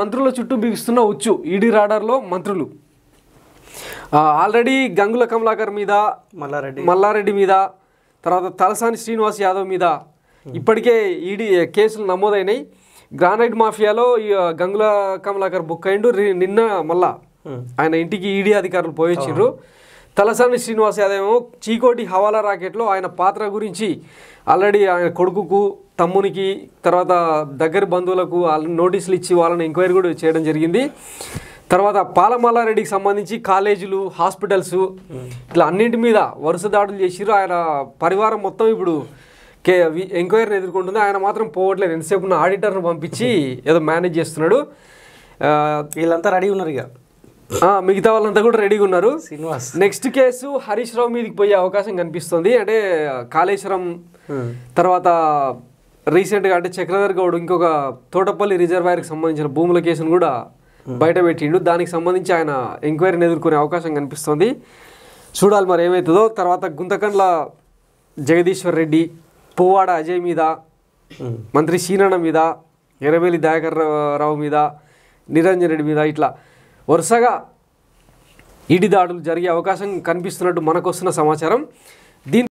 మంత్రుల చుట్టూ బిగుస్తున్న ఉచ్చు ఈడీ రాడార్లో మంత్రులు ఆల్రెడీ గంగుల కమలాకర్ మీద మల్లారెడ్డి మల్లారెడ్డి మీద తర్వాత తలసాని శ్రీనివాస్ యాదవ్ మీద ఇప్పటికే ఈడీ కేసులు నమోదైనాయి గ్రానైట్ మాఫియాలో గంగుల కమలాకర్ బుక్ అయిండు నిన్న మళ్ళా ఆయన ఇంటికి ఈడీ అధికారులు పోయించారు తలసాని శ్రీనివాస్ యాదవ్ చీకోటి హవాలా రాకెట్లో ఆయన పాత్ర గురించి ఆల్రెడీ ఆయన కొడుకుకు తమ్మునికి తర్వాత దగ్గర బంధువులకు నోటీసులు ఇచ్చి వాళ్ళని ఎంక్వైరీ కూడా చేయడం జరిగింది తర్వాత పాలమల్లారెడ్డికి సంబంధించి కాలేజీలు హాస్పిటల్స్ ఇట్లా అన్నింటి మీద వరుస దాడులు చేసిరు ఆయన పరివారం మొత్తం ఇప్పుడు కే ఎంక్వైరీని ఎదుర్కొంటుంది ఆయన మాత్రం పోవట్లేదు ఎంతసేపు ఉన్న ఆడిటర్ను పంపించి ఏదో మేనేజ్ చేస్తున్నాడు వీళ్ళంతా రెడీ ఉన్నారు ఇక మిగతా వాళ్ళంతా కూడా రెడీగా ఉన్నారు శ్రీనివాస్ నెక్స్ట్ కేసు హరీష్ రావు మీదకి పోయే అవకాశం కనిపిస్తుంది అంటే కాళేశ్వరం తర్వాత రీసెంట్గా అంటే చక్రధర్ గౌడ్ ఇంకొక తోటపల్లి రిజర్వాయర్కి సంబంధించిన భూముల కేసును కూడా hmm. బయట పెట్టిండు దానికి సంబంధించి ఆయన ఎంక్వైరీని ఎదుర్కొనే అవకాశం కనిపిస్తుంది చూడాలి మరి ఏమవుతుందో తర్వాత గుంతకండ్ల జగదీశ్వర్ రెడ్డి పువ్వాడ అజయ్ మీద hmm. మంత్రి సీనన్న మీద ఎరవేలి దయాకర్ రావు మీద నిరంజన్ రెడ్డి మీద ఇట్లా వరుసగా ఈడి దాడులు జరిగే అవకాశం కనిపిస్తున్నట్టు మనకు వస్తున్న సమాచారం దీని